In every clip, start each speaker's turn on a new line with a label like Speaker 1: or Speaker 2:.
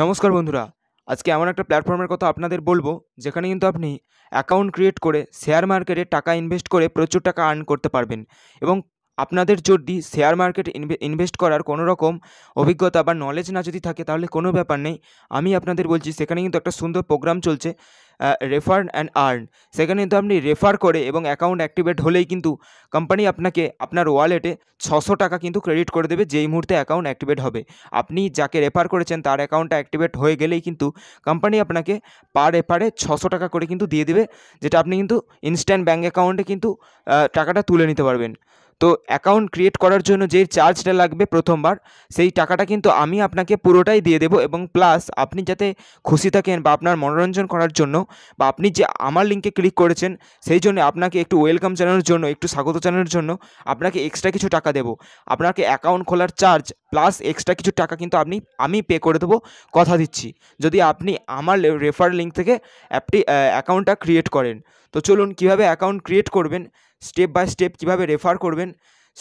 Speaker 1: নমস্কার বন্ধুরা আজকে এমন একটা প্ল্যাটফর্মের কথা আপনাদের বলবো যেখানে কিন্তু আপনি অ্যাকাউন্ট ক্রিয়েট করে শেয়ার মার্কেটে টাকা ইনভেস্ট করে প্রচুর টাকা আর্ন করতে পারবেন এবং আপনাদের যদি শেয়ার মার্কেট ইনভেস্ট করার কোনো রকম অভিজ্ঞতা বা নলেজ না যদি থাকে তাহলে কোনো ব্যাপার নেই আমি আপনাদের বলছি সেখানে কিন্তু একটা সুন্দর প্রোগ্রাম চলছে রেফার অ্যান্ড আর্ন সেখানে কিন্তু আপনি রেফার করে এবং অ্যাকাউন্ট অ্যাক্টিভেট হলেই কিন্তু কোম্পানি আপনাকে আপনার ওয়ালেটে ছশো টাকা কিন্তু ক্রেডিট করে দেবে যেই মুহূর্তে অ্যাকাউন্ট অ্যাক্টিভেট হবে আপনি যাকে রেফার করেছেন তার অ্যাকাউন্টটা অ্যাক্টিভেট হয়ে গেলেই কিন্তু কোম্পানি আপনাকে পার রেফারে ছশো টাকা করে কিন্তু দিয়ে দেবে যেটা আপনি কিন্তু ইনস্ট্যান্ট ব্যাঙ্ক অ্যাকাউন্টে কিন্তু টাকাটা তুলে নিতে পারবেন তো অ্যাকাউন্ট ক্রিয়েট করার জন্য যে চার্জটা লাগবে প্রথমবার সেই টাকাটা কিন্তু আমি আপনাকে পুরোটাই দিয়ে দেবো এবং প্লাস আপনি যাতে খুশি থাকেন বা আপনার মনোরঞ্জন করার জন্য বা আপনি যে আমার লিঙ্কে ক্লিক করেছেন সেই জন্য আপনাকে একটু ওয়েলকাম জানানোর জন্য একটু স্বাগত জানানোর জন্য আপনাকে এক্সট্রা কিছু টাকা দেবো আপনাকে অ্যাকাউন্ট খোলার চার্জ প্লাস এক্সট্রা কিছু টাকা কিন্তু আপনি আমি পে করে দেবো কথা দিচ্ছি যদি আপনি আমার রেফার লিঙ্ক থেকে অ্যাপটি অ্যাকাউন্টটা ক্রিয়েট করেন তো চলুন কিভাবে অ্যাকাউন্ট ক্রিয়েট করবেন স্টেপ বাই স্টেপ কীভাবে রেফার করবেন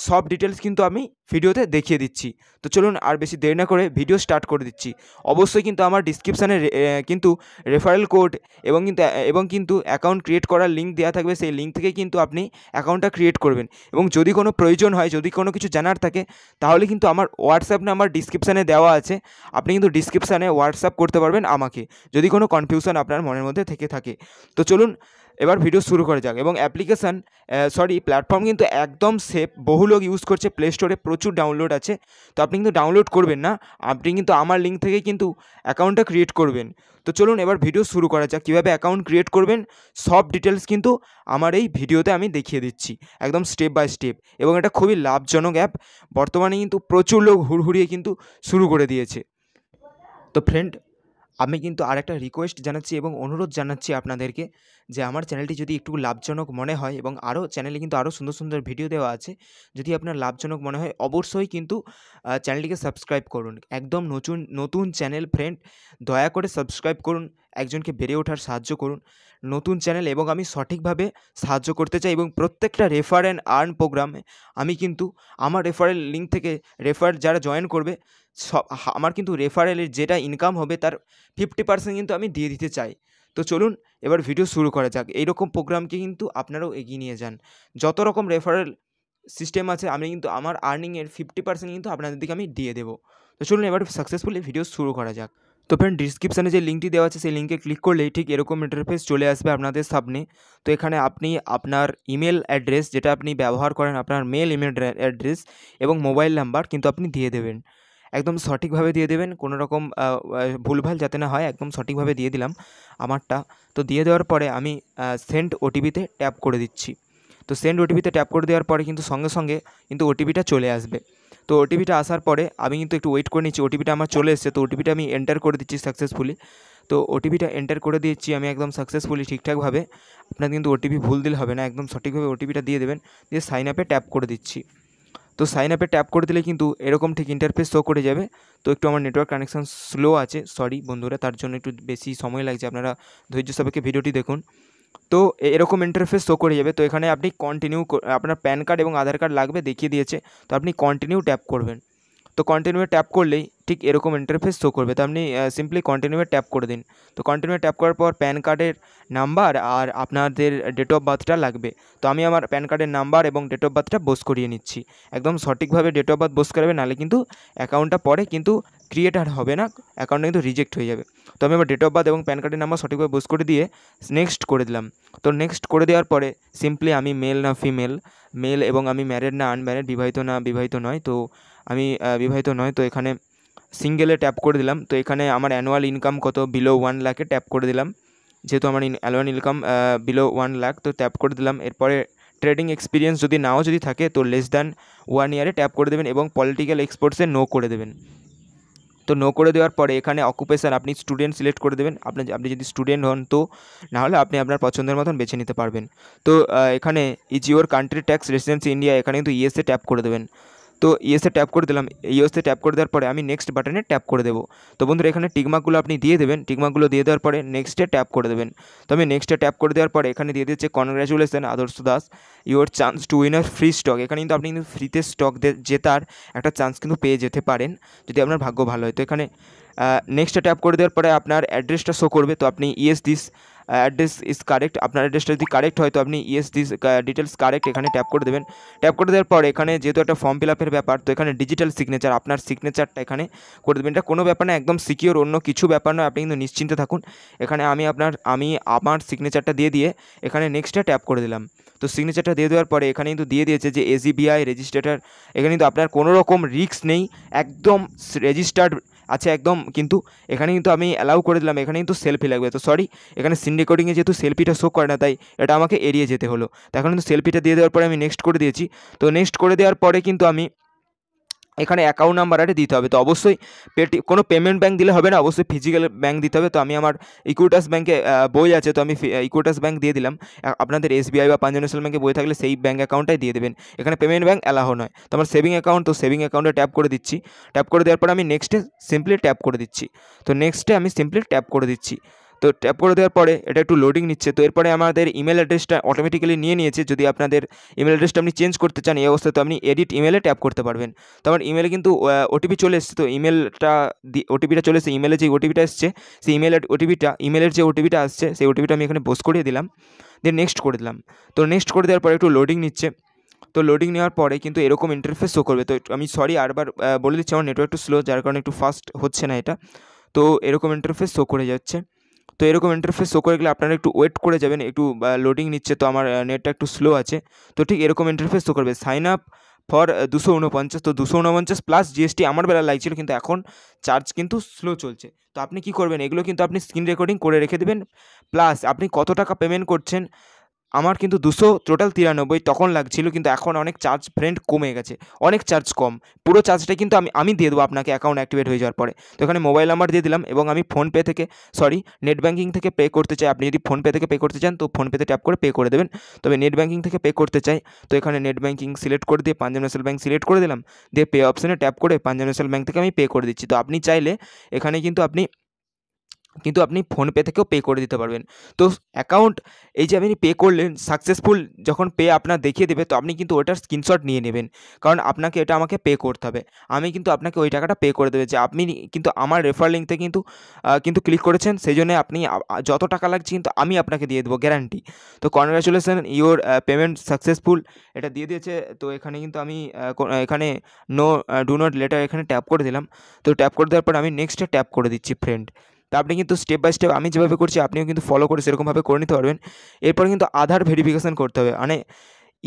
Speaker 1: সব ডিটেলস কিন্তু আমি ভিডিওতে দেখিয়ে দিচ্ছি তো চলুন আর বেশি দেরি না করে ভিডিও স্টার্ট করে দিচ্ছি অবশ্যই কিন্তু আমার ডিসক্রিপশানে কিন্তু রেফারেল কোড এবং কিন্তু এবং কিন্তু অ্যাকাউন্ট ক্রিয়েট করার লিঙ্ক দেওয়া থাকবে সেই লিঙ্ক থেকে কিন্তু আপনি অ্যাকাউন্টটা ক্রিয়েট করবেন এবং যদি কোনো প্রয়োজন হয় যদি কোনো কিছু জানার থাকে তাহলে কিন্তু আমার হোয়াটসঅ্যাপ নাম্বার ডিসক্রিপশানে দেওয়া আছে আপনি কিন্তু ডিসক্রিপশানে হোয়াটসঅ্যাপ করতে পারবেন আমাকে যদি কোনো কনফিউশন আপনার মনের মধ্যে থেকে থাকে তো চলুন এবার ভিডিও শুরু করা যাক এবং অ্যাপ্লিকেশান সরি প্ল্যাটফর্ম কিন্তু একদম সেফ বহু লোক ইউজ করছে প্লে স্টোরে প্রচুর ডাউনলোড আছে তো আপনি কিন্তু ডাউনলোড করবেন না আপনি কিন্তু আমার লিঙ্ক থেকে কিন্তু অ্যাকাউন্টটা ক্রিয়েট করবেন তো চলুন এবার ভিডিও শুরু করা যাক কীভাবে অ্যাকাউন্ট ক্রিয়েট করবেন সব ডিটেলস কিন্তু আমার এই ভিডিওতে আমি দেখিয়ে দিচ্ছি একদম স্টেপ বাই স্টেপ এবং এটা খুবই লাভজনক অ্যাপ বর্তমানে কিন্তু প্রচুর লোক হুড়হুড়িয়ে কিন্তু শুরু করে দিয়েছে তো ফ্রেন্ড আমি কিন্তু আর একটা রিকোয়েস্ট জানাচ্ছি এবং অনুরোধ জানাচ্ছি আপনাদেরকে যে আমার চ্যানেলটি যদি একটু লাভজনক মনে হয় এবং আরও চ্যানেলে কিন্তু আরও সুন্দর সুন্দর ভিডিও দেওয়া আছে যদি আপনার লাভজনক মনে হয় অবশ্যই কিন্তু চ্যানেলটিকে সাবস্ক্রাইব করুন একদম নতুন নতুন চ্যানেল ফ্রেন্ড দয়া করে সাবস্ক্রাইব করুন একজনকে বেড়ে ওঠার সাহায্য করুন নতুন চ্যানেল এবং আমি সঠিকভাবে সাহায্য করতে চাই এবং প্রত্যেকটা রেফার অ্যান্ড আর্ন প্রোগ্রামে আমি কিন্তু আমার রেফারেল লিঙ্ক থেকে রেফার যারা জয়েন করবে সব আমার কিন্তু রেফারেলের যেটা ইনকাম হবে তার ফিফটি পার্সেন্ট কিন্তু আমি দিয়ে দিতে চাই তো চলুন এবার ভিডিও শুরু করা যাক এইরকম প্রোগ্রামকে কিন্তু আপনারাও এগিয়ে নিয়ে যান যত রকম রেফারেল সিস্টেম আছে আমি কিন্তু আমার আর্নিংয়ের ফিফটি পার্সেন্ট কিন্তু আপনাদের দিকে আমি দিয়ে দেবো তো চলুন এবার সাকসেসফুলি ভিডিও শুরু করা যাক তো ফ্রেন্ড ডিসক্রিপশানে যে লিঙ্কটি দেওয়া আছে সেই লিঙ্কে ক্লিক করলেই ঠিক এরকম ইন্টারফেস চলে আসবে আপনাদের সামনে তো এখানে আপনি আপনার ইমেল অ্যাড্রেস যেটা আপনি ব্যবহার করেন আপনার মেল ইমেল অ্যাড্রেস এবং মোবাইল নাম্বার কিন্তু আপনি দিয়ে দেবেন একদম সঠিকভাবে দিয়ে দেবেন কোনো রকম ভুলভাল যাতে না হয় একদম সঠিকভাবে দিয়ে দিলাম আমারটা তো দিয়ে দেওয়ার পরে আমি সেন্ড ওটিপিতে ট্যাপ করে দিচ্ছি তো সেন্ড ওটিপিতে ট্যাপ করে দেওয়ার পরে কিন্তু সঙ্গে সঙ্গে কিন্তু ওটিপিটা চলে আসবে তো ওটিপিটা আসার পরে আমি কিন্তু একটু ওয়েট করে নিচ্ছি ওটিপিটা আমার চলে এসেছে তো ওটিপিটা আমি এন্টার করে দিচ্ছি সাকসেসফুলি তো ওটিপিটা এন্টার করে দিয়েছি আমি একদম সাকসেসফুলি ঠিকঠাকভাবে আপনার কিন্তু ওটিপি ভুল দিলে হবে না একদম সঠিকভাবে ওটিপিটা দিয়ে দেবেন দিয়ে সাইন আপে ট্যাপ করে দিচ্ছি তো সাইন আপে ট্যাপ করে দিলে কিন্তু এরকম ঠিক ইন্টারফেস শো করে যাবে তো একটু আমার নেটওয়ার্ক কানেকশান স্লো আছে সরি বন্ধুরা তার জন্য একটু বেশি সময় লাগছে আপনারা ধৈর্য সাপেক্ষে ভিডিওটি দেখুন তো এরকম ইন্টারফেস শো করে যাবে তো এখানে আপনি কন্টিনিউ আপনার প্যান কার্ড এবং আধার কার্ড লাগবে দেখিয়ে দিয়েছে তো আপনি কন্টিনিউ ট্যাপ করবেন তো কন্টিনিউয়ে ট্যাপ করলেই ঠিক এরকম ইন্টারফেস শো করবে তো আপনি সিম্পলি কন্টিনিউয়ে ট্যাপ করে দিন তো কন্টিনিউয়ে ট্যাপ করার পর প্যান কার্ডের নাম্বার আর আপনাদের ডেট অফ বার্থটা লাগবে তো আমি আমার প্যান কার্ডের নাম্বার এবং ডেট অফ বার্থটা বোস করিয়ে নিচ্ছি একদম সঠিকভাবে ডেট অফ বার্থ বোস করাবে নাহলে কিন্তু অ্যাকাউন্টটা পরে কিন্তু ক্রিয়েট আর হবে না অ্যাকাউন্টটা কিন্তু রিজেক্ট হয়ে যাবে তো আমি আমার ডেট অফ বার্থ এবং প্যান কার্ডের নাম্বার সঠিকভাবে বোস করে দিয়ে নেক্সট করে দিলাম তো নেক্সট করে দেওয়ার পরে সিম্পলি আমি মেল না ফিমেল মেল এবং আমি ম্যারেড না আনম্যারেড বিবাহিত না বিবাহিত নয় তো আমি বিবাহিত নয় তো এখানে সিঙ্গেলে ট্যাপ করে দিলাম তো এখানে আমার অ্যানুয়াল ইনকাম কত বিলো ওয়ান লাখে ট্যাপ করে দিলাম যেহেতু আমার annual income below one lakh তো ট্যাপ করে দিলাম এরপরে ট্রেডিং এক্সপিরিয়েন্স যদি নাও যদি থাকে তো লেস দ্যান ওয়ান ইয়ারে ট্যাপ করে দেবেন এবং পলিটিক্যাল এক্সপোর্টসে নো করে দেবেন তো নো করে দেওয়ার পরে এখানে অকুপেশান আপনি স্টুডেন্ট সিলেক্ট করে দেবেন আপনি আপনি যদি স্টুডেন্ট হন তো নাহলে আপনি আপনার পছন্দের মতন বেছে নিতে পারবেন তো এখানে is your country tax residency India এখানে কিন্তু ইএসএ e ট্যাপ করে দেবেন তো ইয়েসে ট্যাপ করে দিলাম ইয়েসে ট্যাপ করে দেওয়ার পরে আমি নেক্সট বাটনে ট্যাপ করে দেবো তো বন্ধুরা এখানে টিকমাকগুলো আপনি দিয়ে দেবেন টিকমাকগুলো দিয়ে দেওয়ার পরে নেক্সটে ট্যাপ করে দেবেন তো আমি নেক্সটে ট্যাপ করে দেওয়ার পরে এখানে দিয়ে দিচ্ছে congratulation Adarsh Das your chance to win a free stock এখানে কিন্তু আপনি কিন্তু ফ্রিতে স্টক জেতার একটা চান্স কিন্তু পেয়ে যেতে পারেন যদি আপনার ভাগ্য ভালো হয় তো এখানে নেক্সটে ট্যাপ করে দেওয়ার পরে আপনার অ্যাড্রেসটা শো করবে তো আপনি yes this address is correct আপনার অ্যাড্রেসটা যদি কারেক্ট হয় তো আপনি ইয়েস দিস ডিটেলস কারেক্ট এখানে ট্যাপ করে দেবেন ট্যাপ করে দেওয়ার পর এখানে যেহেতু একটা ফর্ম ফিল আপের ব্যাপার তো এখানে ডিজিটাল সিগনেচার আপনার সিগনেচারটা এখানে করে দেবেন এটা কোনো ব্যাপার না একদম সিকিওর অন্য কিছু ব্যাপার নয় আপনি কিন্তু নিশ্চিন্তে থাকুন এখানে আমি আপনার আমি আমার সিগনেচারটা দিয়ে দিয়ে এখানে নেক্সটে ট্যাপ করে দিলাম তো সিগনেচারটা দিয়ে দেওয়ার পরে এখানে কিন্তু দিয়ে দিয়েছে যে এজিবিআই রেজিস্ট্রেটার এখানে কিন্তু আপনার কোনো রকম রিস্ক নেই একদম রেজিস্টার্ড আছে আচ্ছা, একদম কিন্তু এখানে কিন্তু আমি অ্যালাউ করে দিলাম এখানে কিন্তু সেলফি লাগবে তো সরি এখানে সিন রেকর্ডিংয়ে যেহেতু সেলফিটা শো করে না তাই এটা আমাকে এড়িয়ে যেতে হলো তো এখন কিন্তু সেলফিটা দিয়ে দেওয়ার পরে আমি নেক্সট করে দিয়েছি তো নেক্সট করে দেওয়ার পরে কিন্তু আমি এখানে অ্যাকাউন্ট নাম্বার আরে দিতে হবে তো অবশ্যই পেটি কোনো পেমেন্ট ব্যাঙ্ক দিলে হবে না অবশ্যই ফিজিক্যাল ব্যাঙ্ক দিতে হবে তো আমি আমার ইকুইটাস ব্যাঙ্কে বই আছে তো আমি ইকুইটাস ব্যাঙ্ক দিয়ে দিলাম আপনাদের এসবিআই বা পাঞ্জাব ন্যাশনাল ব্যাঙ্কে বই থাকলে সেই ব্যাঙ্ক অ্যাকাউন্টটাই দিয়ে দেবেন এখানে পেমেন্ট ব্যাঙ্ক অ্যালাহ নয় তো আমার সেভিং অ্যাকাউন্ট তো সেভিং অ্যাকাউন্টে ট্যাপ করে দিচ্ছি ট্যাপ করে দেওয়ার পর আমি নেক্সটে সিম্পলি ট্যাপ করে দিচ্ছি তো নেক্সটে আমি সিম্পলি ট্যাপ করে দিচ্ছি তো ট্যাপ করে দেওয়ার পরে এটা একটু লোডিং নিচ্ছে তো এরপরে আমাদের ইমেল অ্যাড্রেসটা অটোমেটিক্যালি নিয়ে নিয়েছে যদি আপনাদের ইমেল অ্যাড্রেসটা আপনি চেঞ্জ করতে চান এই অবস্থায় তো আপনি এডিট ইমেলে ট্যাপ করতে পারবেন তো আমার ইমেলে কিন্তু ওটিপি চলে এসছে তো ইমেলটা ওটিপিটা চলে এসছে ইমেলে যে ওটিপিটা এসছে সেই ইমেল ওটিপিটা ইমেলের যে ওটিপিটা আসছে সেই ওটিপিটা আমি এখানে পোস্ট করিয়ে দিলাম দিয়ে নেক্সট করে দিলাম তো নেক্সট করে দেওয়ার পরে একটু লোডিং নিচ্ছে তো লোডিং নেওয়ার পরে কিন্তু এরকম ইন্টারফেস শো করবে তো আমি সরি আরবার বলে দিচ্ছি আমার নেটওয়ার্ক একটু স্লো যার কারণে একটু ফাস্ট হচ্ছে না এটা তো এরকম ইন্টারফেস শো করে যাচ্ছে তো এরকম ইন্টারফেস শো করে গেলে আপনারা একটু ওয়েট করে যাবেন একটু লোডিং নিচ্ছে তো আমার নেটটা একটু স্লো আছে তো ঠিক এরকম ইন্টারফেস শো করবে সাইন আপ ফর দুশো উনপঞ্চাশ তো দুশো উনপঞ্চাশ প্লাস জিএসটি আমার বেলা লাগছিল কিন্তু এখন চার্জ কিন্তু স্লো চলছে তো আপনি কি করবেন এগুলো কিন্তু আপনি স্ক্রিন রেকর্ডিং করে রেখে দেবেন প্লাস আপনি কত টাকা পেমেন্ট করছেন আমার কিন্তু দুশো টোটাল তিরানব্বই তখন লাগছিল কিন্তু এখন অনেক চার্জ ফ্রেন্ড কমে গেছে অনেক চার্জ কম পুরো চার্জটা কিন্তু আমি আমি দিয়ে দেবো আপনাকে অ্যাকাউন্ট অ্যাক্টিভেট হয়ে যাওয়ার পরে তো এখানে মোবাইল নাম্বার দিয়ে দিলাম এবং আমি ফোনপে থেকে সরি নেট ব্যাঙ্কিং থেকে পে করতে চাই আপনি যদি ফোনপে থেকে পে করতে চান তো ফোনপেতে ট্যাপ করে পে করে দেবেন তবে নেট ব্যাঙ্কিং থেকে পে করতে চাই তো এখানে নেট ব্যাঙ্কিং সিলেক্ট করে দিয়ে পাঞ্জাব ন্যাশনাল ব্যাঙ্ক সিলেক্ট করে দিলাম দিয়ে পে অপশানে ট্যাপ করে পাঞ্জাব ন্যাশনাল ব্যাঙ্ক থেকে আমি পে করে দিচ্ছি তো আপনি চাইলে এখানে কিন্তু আপনি কিন্তু আপনি ফোনপে থেকেও পে করে দিতে পারবেন তো অ্যাকাউন্ট এই যে আপনি পে করলেন সাকসেসফুল যখন পে আপনার দেখিয়ে দেবে তো আপনি কিন্তু ওটার স্ক্রিনশট নিয়ে নেবেন কারণ আপনাকে এটা আমাকে পে করতে হবে আমি কিন্তু আপনাকে ওই টাকাটা পে করে দেবে যে আপনি কিন্তু আমার রেফার লিঙ্কতে কিন্তু কিন্তু ক্লিক করেছেন সেই জন্য আপনি যত টাকা লাগছে কিন্তু আমি আপনাকে দিয়ে দেবো গ্যারান্টি তো কনগ্রাচুলেশন ইওর পেমেন্ট সাকসেসফুল এটা দিয়ে দিয়েছে তো এখানে কিন্তু আমি এখানে নো ডু নট লেটার এখানে ট্যাপ করে দিলাম তো ট্যাপ করে দেওয়ার পর আমি নেক্সটে ট্যাপ করে দিচ্ছি ফ্রেন্ড তা আপনি কিন্তু স্টেপ বাই স্টেপ আমি যেভাবে করছি আপনিও কিন্তু ফলো করে সেরকমভাবে করে নিতে পারবেন এরপর কিন্তু আধার ভেরিফিকেশান করতে হবে মানে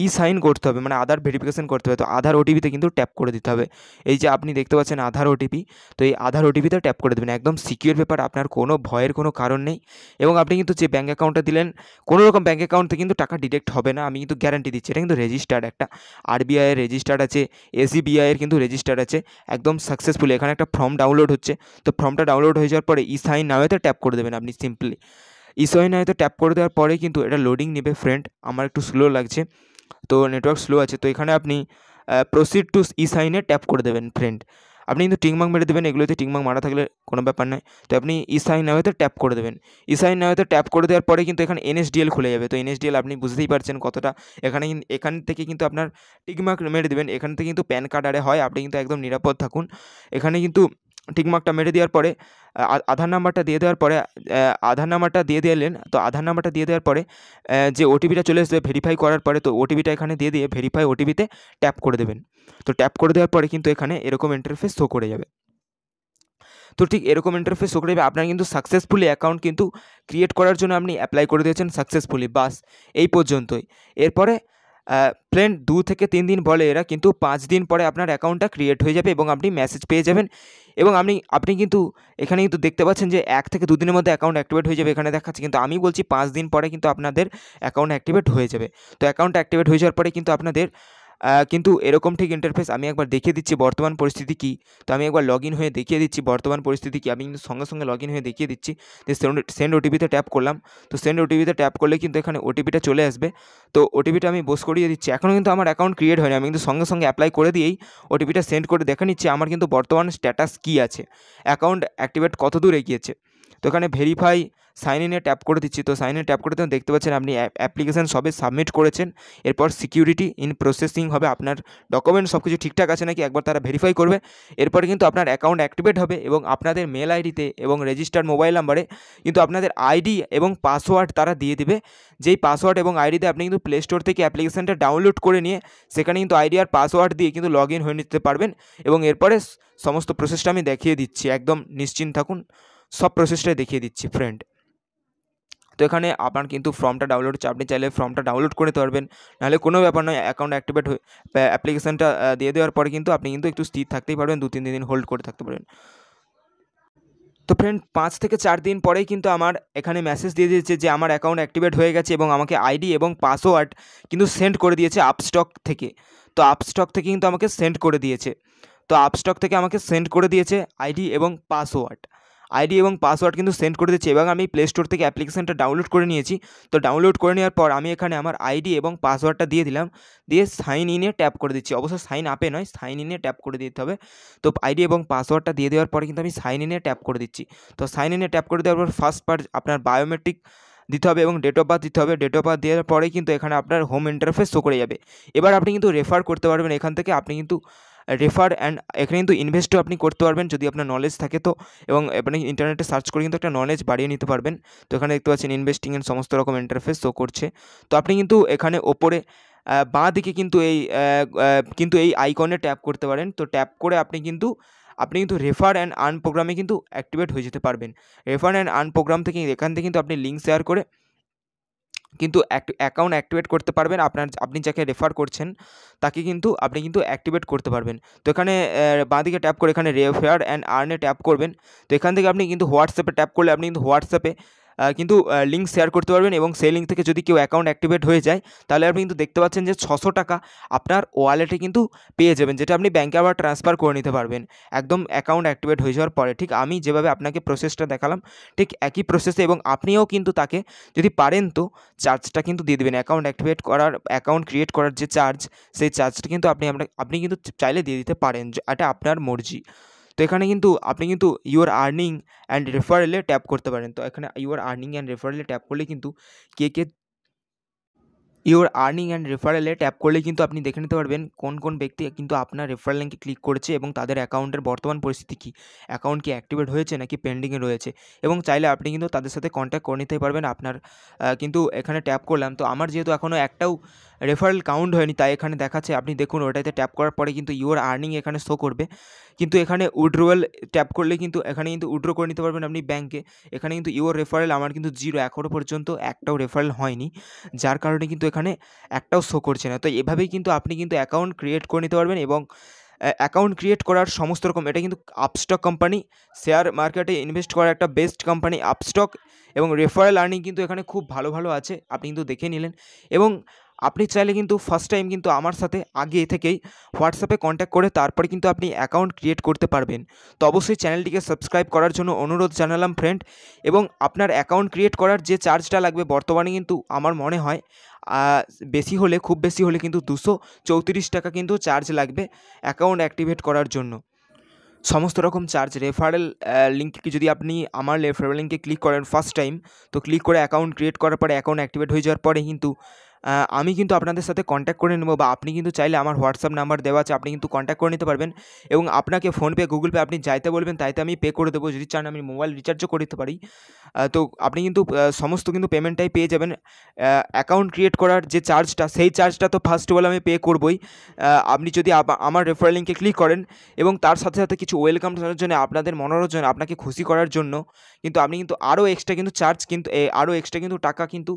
Speaker 1: ই সাইন করতে হবে মানে আধার ভেরিফিকেশন করতে হবে তো আধার ওটিপিতে কিন্তু ট্যাপ করে দিতে হবে এই যে আপনি দেখতে পাচ্ছেন আধার ওটিপি তো এই আধার ওটিপিতে ট্যাপ করে দেবেন একদম সিকিউর ব্যাপার আপনার কোনো ভয়ের কোনো কারণ নেই এবং আপনি কিন্তু যে ব্যাঙ্ক অ্যাকাউন্টটা দিলেন কোনো রকম ব্যাঙ্ক অ্যাকাউন্টে কিন্তু টাকা ডিডেক্ট হবে না আমি কিন্তু গ্যারান্টি দিচ্ছি এটা কিন্তু রেজিস্টার্ড একটা এর রেজিস্টার্ড আছে এসিবিআইয়ের কিন্তু রেজিস্টার্ড আছে একদম সাকসেসফুল এখানে একটা ফর্ম ডাউনলোড হচ্ছে তো ফর্মটা ডাউনলোড হয়ে যাওয়ার পরে ই সাইন নাওয়েতে ট্যাপ করে দেবেন আপনি সিম্পলি ই সাইন ট্যাপ করে দেওয়ার পরে কিন্তু এটা লোডিং নেবে ফ্রেন্ড আমার একটু স্লো লাগছে তো নেটওয়ার্ক স্লো আছে তো এখানে আপনি প্রসিড টু ই সাইনে ট্যাপ করে দেবেন ফ্রেন্ড আপনি কিন্তু টিংমাং মেরে দেবেন এগুলোতে টিংমাং মারা থাকলে কোনো ব্যাপার নয় তো আপনি ই সাইন নাওয়েতে ট্যাপ করে দেবেন ই সাইন নাওয়েতে ট্যাপ করে দেওয়ার পরে কিন্তু এখানে এনএসডিএল খুলে যাবে তো এনএসডিএল আপনি বুঝতেই পারছেন কতটা এখানে এখান থেকে কিন্তু আপনার টিকমার্ক মেরে দেবেন এখান থেকে কিন্তু প্যান কার্ড আরে হয় আপনি কিন্তু একদম নিরাপদ থাকুন এখানে কিন্তু টিকমার্কটা মেরে দেওয়ার পরে আধার নাম্বারটা দিয়ে দেওয়ার পরে আধার নাম্বারটা দিয়ে দিলেন তো আধার নাম্বারটা দিয়ে দেওয়ার পরে যে ওটিপিটা চলে আসবে ভেরিফাই করার পরে তো ওটিপিটা এখানে দিয়ে দিয়ে ভেরিফাই ওটিপিতে ট্যাপ করে দেবেন তো ট্যাপ করে দেওয়ার পরে কিন্তু এখানে এরকম ইন্টারফেস শো করে যাবে তো ঠিক এরকম ইন্টারফেস শো করে যাবে আপনার কিন্তু সাকসেসফুলি অ্যাকাউন্ট কিন্তু ক্রিয়েট করার জন্য আপনি অ্যাপ্লাই করে দিয়েছেন সাকসেসফুলি বাস এই পর্যন্তই এরপরে প্লেন দু থেকে তিন দিন বলে এরা কিন্তু পাঁচ দিন পরে আপনার অ্যাকাউন্টটা ক্রিয়েট হয়ে যাবে এবং আপনি মেসেজ পেয়ে যাবেন এবং আপনি আপনি কিন্তু এখানে কিন্তু দেখতে পাচ্ছেন যে এক থেকে দু দিনের মধ্যে অ্যাকাউন্ট অ্যাক্টিভেট হয়ে যাবে এখানে দেখাচ্ছে কিন্তু আমি বলছি পাঁচ দিন পরে কিন্তু আপনাদের অ্যাকাউন্ট অ্যাক্টিভেট হয়ে যাবে তো অ্যাকাউন্ট অ্যাক্টিভেট হয়ে যাওয়ার পরে কিন্তু আপনাদের কিন্তু এরকম ঠিক ইন্টারফেস আমি একবার দেখিয়ে দিচ্ছি বর্তমান পরিস্থিতি কী তো আমি একবার লগ হয়ে দেখিয়ে দিচ্ছি বর্তমান পরিস্থিতি কী আমি কিন্তু সঙ্গে সঙ্গে লগ হয়ে দেখিয়ে দিচ্ছি যে সেন্ড ওটিপিতে ট্যাপ করলাম তো সেন্ড ওটিপিতে ট্যাপ করলে কিন্তু এখানে ওটিপিটা চলে আসবে তো ওটিপিটা আমি বোস করিয়ে দিচ্ছি এখনও কিন্তু আমার অ্যাকাউন্ট ক্রিয়েট হয়নি আমি কিন্তু সঙ্গে সঙ্গে অ্যাপ্লাই করে দিয়েই ওটিপিটা সেন্ড করে দেখে নিচ্ছি আমার কিন্তু বর্তমান স্ট্যাটাস কী আছে অ্যাকাউন্ট অ্যাক্টিভেট কত দূর এগিয়েছে তো এখানে ভেরিফাই সাইন ইনে ট্যাপ করে দিচ্ছি তো সাইন ইনে ট্যাপ করে দেখতে পাচ্ছেন আপনি অ্যাপ্লিকেশান সবে সাবমিট করেছেন এরপর সিকিউরিটি ইন প্রসেসিং হবে আপনার ডকুমেন্ট সব কিছু ঠিকঠাক আছে নাকি একবার তারা ভেরিফাই করবে এরপরে কিন্তু আপনার অ্যাকাউন্ট অ্যাক্টিভেট হবে এবং আপনাদের মেল আইডিতে এবং রেজিস্টার্ড মোবাইল নাম্বারে কিন্তু আপনাদের আইডি এবং পাসওয়ার্ড তারা দিয়ে দেবে যেই পাসওয়ার্ড এবং আইডিতে আপনি কিন্তু প্লে স্টোর থেকে অ্যাপ্লিকেশানটা ডাউনলোড করে নিয়ে সেখানে কিন্তু আইডি আর পাসওয়ার্ড দিয়ে কিন্তু লগ ইন হয়ে নিতে পারবেন এবং এরপরে সমস্ত প্রসেসটা আমি দেখিয়ে দিচ্ছি একদম নিশ্চিন্ত থাকুন সব প্রসেসটাই দেখিয়ে দিচ্ছি ফ্রেন্ড তো এখানে আপনার কিন্তু ফর্মটা ডাউনলোড হচ্ছে আপনি চাইলে ফর্মটা ডাউনলোড করে নিতে পারবেন নাহলে কোনো ব্যাপার নয় অ্যাকাউন্ট অ্যাক্টিভেট অ্যাপ্লিকেশানটা দিয়ে দেওয়ার পরে কিন্তু আপনি কিন্তু একটু স্থির থাকতেই পারবেন দু তিন দিন হোল্ড করে থাকতে পারবেন তো ফ্রেন্ড পাঁচ থেকে চার দিন পরেই কিন্তু আমার এখানে মেসেজ দিয়ে দিয়েছে যে আমার অ্যাকাউন্ট অ্যাক্টিভেট হয়ে গেছে এবং আমাকে আইডি এবং পাসওয়ার্ড কিন্তু সেন্ড করে দিয়েছে আপস্টক থেকে তো আপস্টক থেকে কিন্তু আমাকে সেন্ড করে দিয়েছে তো আপস্টক থেকে আমাকে সেন্ড করে দিয়েছে আইডি এবং পাসওয়ার্ড আইডি এবং পাসওয়ার্ড কিন্তু সেন্ড করে দিচ্ছি এবং আমি প্লে স্টোর থেকে অ্যাপ্লিকেশনটা ডাউনলোড করে নিয়েছি তো ডাউনলোড করে নেওয়ার পর আমি এখানে আমার আইডি এবং পাসওয়ার্ডটা দিয়ে দিলাম দিয়ে সাইন ইনে ট্যাপ করে দিচ্ছি অবশ্য সাইন আপে নয় সাইন ইনে ট্যাপ করে দিতে হবে তো আইডি এবং পাসওয়ার্ডটা দিয়ে দেওয়ার পরে কিন্তু আমি সাইন ইনে ট্যাপ করে দিচ্ছি তো সাইন ইনে ট্যাপ করে দেওয়ার পর ফার্স্ট পার্ট আপনার বায়োমেট্রিক দিতে হবে এবং ডেট অফ বার্থ দিতে হবে ডেট অফ বার্থ দেওয়ার পরে কিন্তু এখানে আপনার হোম ইন্টারফেস শো করে যাবে এবার আপনি কিন্তু রেফার করতে পারবেন এখান থেকে আপনি কিন্তু রেফার অ্যান্ড এখানে কিন্তু ইনভেস্টও আপনি করতে পারবেন যদি আপনার নলেজ থাকে তো এবং আপনি ইন্টারনেটে সার্চ করে কিন্তু একটা নলেজ বাড়িয়ে নিতে পারবেন তো এখানে দেখতে পাচ্ছেন ইনভেস্টিং এন্ড সমস্ত রকম ইন্টারফেস শো করছে তো আপনি কিন্তু এখানে ওপরে বাঁ দিকে কিন্তু এই কিন্তু এই আইকনে ট্যাপ করতে পারেন তো ট্যাপ করে আপনি কিন্তু আপনি কিন্তু রেফার অ্যান্ড আর্ন প্রোগ্রামে কিন্তু অ্যাক্টিভেট হয়ে যেতে পারবেন রেফার অ্যান্ড আর্ন প্রোগ্রাম থেকে এখান থেকে কিন্তু আপনি লিঙ্ক শেয়ার করে কিন্তু অ্যাকাউন্ট অ্যাক্টিভেট করতে পারবেন আপনার আপনি যাকে রেফার করছেন তাকে কিন্তু আপনি কিন্তু অ্যাক্টিভেট করতে পারবেন তো এখানে বাঁদিকে ট্যাপ করে এখানে রেফার অ্যান্ড আর্নে ট্যাপ করবেন তো এখান থেকে আপনি কিন্তু হোয়াটসঅ্যাপে ট্যাপ করলে আপনি কিন্তু হোয়াটসঅ্যাপে কিন্তু লিঙ্ক শেয়ার করতে পারবেন এবং সেই লিঙ্ক থেকে যদি কেউ অ্যাকাউন্ট অ্যাক্টিভেট হয়ে যায় তাহলে আপনি কিন্তু দেখতে পাচ্ছেন যে ছশো টাকা আপনার ওয়ালেটে কিন্তু পেয়ে যাবেন যেটা আপনি ব্যাঙ্কে আবার ট্রান্সফার করে নিতে পারবেন একদম অ্যাকাউন্ট অ্যাক্টিভেট হয়ে যাওয়ার পরে ঠিক আমি যেভাবে আপনাকে প্রসেসটা দেখালাম ঠিক একই প্রসেসে এবং আপনিও কিন্তু তাকে যদি পারেন তো চার্জটা কিন্তু দিয়ে দেবেন অ্যাকাউন্ট অ্যাক্টিভেট করার অ্যাকাউন্ট ক্রিয়েট করার যে চার্জ সেই চার্জটা কিন্তু আপনি আপনি কিন্তু চাইলে দিয়ে দিতে পারেন এটা আপনার মর্জি তো এখানে কিন্তু আপনি কিন্তু ইউর আর্নিং অ্যান্ড রেফারেলে ট্যাপ করতে পারেন তো এখানে ইউর আর্নিং অ্যান্ড রেফারেলে ট্যাপ করলে কিন্তু কে কে ইউর আর্নিং অ্যান্ড রেফারেলে ট্যাপ করলে কিন্তু আপনি দেখে নিতে পারবেন কোন কোন ব্যক্তি কিন্তু আপনার রেফারেল লিঙ্কে ক্লিক করেছে এবং তাদের অ্যাকাউন্টের বর্তমান পরিস্থিতি কী অ্যাকাউন্ট কি অ্যাক্টিভেট হয়েছে নাকি পেন্ডিংয়ে রয়েছে এবং চাইলে আপনি কিন্তু তাদের সাথে কন্ট্যাক্ট করে নিতে পারবেন আপনার কিন্তু এখানে ট্যাপ করলাম তো আমার যেহেতু এখনও একটাও রেফারেল কাউন্ট হয়নি তাই এখানে দেখাচ্ছে আপনি দেখুন ওটাতে ট্যাপ করার পরে কিন্তু ইউর আর্নিং এখানে শো করবে কিন্তু এখানে উইড্রোয়াল ট্যাপ করলে কিন্তু এখানে কিন্তু উইড্রো করে নিতে পারবেন আপনি ব্যাঙ্কে এখানে কিন্তু ইউর রেফারেল আমার কিন্তু জিরো এখনও পর্যন্ত একটাও রেফারেল হয়নি যার কারণে কিন্তু এখানে একটাও শো করছে না তো এভাবেই কিন্তু আপনি কিন্তু অ্যাকাউন্ট ক্রিয়েট করে নিতে পারবেন এবং অ্যাকাউন্ট ক্রিয়েট করার সমস্ত রকম এটা কিন্তু আপস্টক কোম্পানি শেয়ার মার্কেটে ইনভেস্ট করার একটা বেস্ট কোম্পানি আপস্টক এবং রেফারেল আর্নিং কিন্তু এখানে খুব ভালো ভালো আছে আপনি কিন্তু দেখে নিলেন এবং আপনি চাইলে কিন্তু ফার্স্ট টাইম কিন্তু আমার সাথে আগে থেকেই হোয়াটসঅ্যাপে কন্ট্যাক্ট করে তারপরে কিন্তু আপনি অ্যাকাউন্ট ক্রিয়েট করতে পারবেন তো অবশ্যই চ্যানেলটিকে সাবস্ক্রাইব করার জন্য অনুরোধ জানালাম ফ্রেন্ড এবং আপনার অ্যাকাউন্ট ক্রিয়েট করার যে চার্জটা লাগবে বর্তমানে কিন্তু আমার মনে হয় বেশি হলে খুব বেশি হলে কিন্তু দুশো চৌত্রিশ টাকা কিন্তু চার্জ লাগবে অ্যাকাউন্ট অ্যাক্টিভেট করার জন্য সমস্ত রকম চার্জ রেফারেল লিঙ্ককে যদি আপনি আমার রেফারেল লিঙ্কে ক্লিক করেন ফার্স্ট টাইম তো ক্লিক করে অ্যাকাউন্ট ক্রিয়েট করার পরে অ্যাকাউন্ট অ্যাক্টিভেট হয়ে যাওয়ার পরে কিন্তু আমি কিন্তু আপনাদের সাথে কন্ট্যাক্ট করে নেবো বা আপনি কিন্তু চাইলে আমার হোয়াটসঅ্যাপ নাম্বার দেওয়া আছে আপনি কিন্তু কন্ট্যাক্ট করে নিতে পারবেন এবং আপনাকে ফোনপে গুগল পে আপনি যাইতে বলবেন তাইতে আমি পে করে দেবো যদি চান আমি মোবাইল রিচার্জও করে দিতে পারি তো আপনি কিন্তু সমস্ত কিন্তু পেমেন্টটাই পেয়ে যাবেন অ্যাকাউন্ট ক্রিয়েট করার যে চার্জটা সেই চার্জটা তো ফার্স্ট অফ অল আমি পে করবই আপনি যদি আমার রেফারেল লিঙ্কে ক্লিক করেন এবং তার সাথে সাথে কিছু ওয়েলকাম জানার জন্য আপনাদের মনোরঞ্জন আপনাকে খুশি করার জন্য কিন্তু আপনি কিন্তু আরও এক্সট্রা কিন্তু চার্জ কিন্তু আরও এক্সট্রা কিন্তু টাকা কিন্তু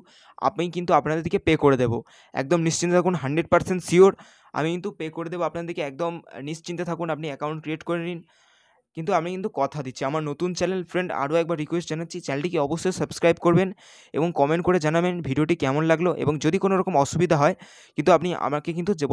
Speaker 1: আমি কিন্তু আপনাদেরকে পে করে দেবো একদম নিশ্চিন্ত থাকুন হান্ড্রেড পার্সেন্ট শিওর আমি কিন্তু পে করে দেবো আপনাদেরকে একদম নিশ্চিন্তে থাকুন আপনি অ্যাকাউন্ট ক্রিয়েট করে নিন কিন্তু আমি কিন্তু কথা দিচ্ছি আমার নতুন চ্যানেল ফ্রেন্ড আরও একবার রিকোয়েস্ট জানাচ্ছি চ্যানেলটিকে অবশ্যই সাবস্ক্রাইব করবেন এবং কমেন্ট করে জানাবেন ভিডিওটি কেমন লাগলো এবং যদি কোনো রকম অসুবিধা হয় কিন্তু আপনি আমাকে কিন্তু যে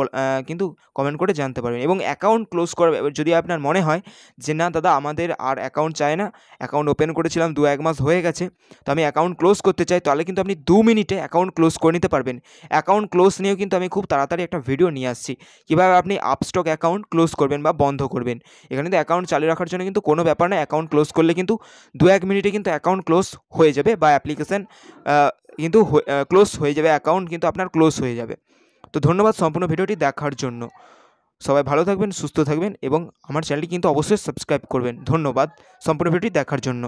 Speaker 1: কিন্তু কমেন্ট করে জানতে পারবেন এবং অ্যাকাউন্ট ক্লোজ করা যদি আপনার মনে হয় যে না দাদা আমাদের আর অ্যাকাউন্ট চায় না অ্যাকাউন্ট ওপেন করেছিলাম দু এক মাস হয়ে গেছে তো আমি অ্যাকাউন্ট ক্লোজ করতে চাই তাহলে কিন্তু আপনি দু মিনিটে অ্যাকাউন্ট ক্লোজ করে নিতে পারবেন অ্যাকাউন্ট ক্লোজ নিয়েও কিন্তু আমি খুব তাড়াতাড়ি একটা ভিডিও নিয়ে আসছি কীভাবে আপনি আপস্টক অ্যাকাউন্ট ক্লোজ করবেন বা বন্ধ করবেন এখানে তো অ্যাকাউন্ট চালু রাখার জন্য কিন্তু কোনো ব্যাপার না অ্যাকাউন্ট ক্লোজ করলে কিন্তু দু এক মিনিটে কিন্তু অ্যাকাউন্ট ক্লোজ হয়ে যাবে বা অ্যাপ্লিকেশান কিন্তু ক্লোজ হয়ে যাবে অ্যাকাউন্ট কিন্তু আপনার ক্লোজ হয়ে যাবে তো ধন্যবাদ সম্পূর্ণ ভিডিওটি দেখার জন্য সবাই ভালো থাকবেন সুস্থ থাকবেন এবং আমার চ্যানেলটি কিন্তু অবশ্যই সাবস্ক্রাইব করবেন ধন্যবাদ সম্পূর্ণ ভিডিওটি দেখার জন্য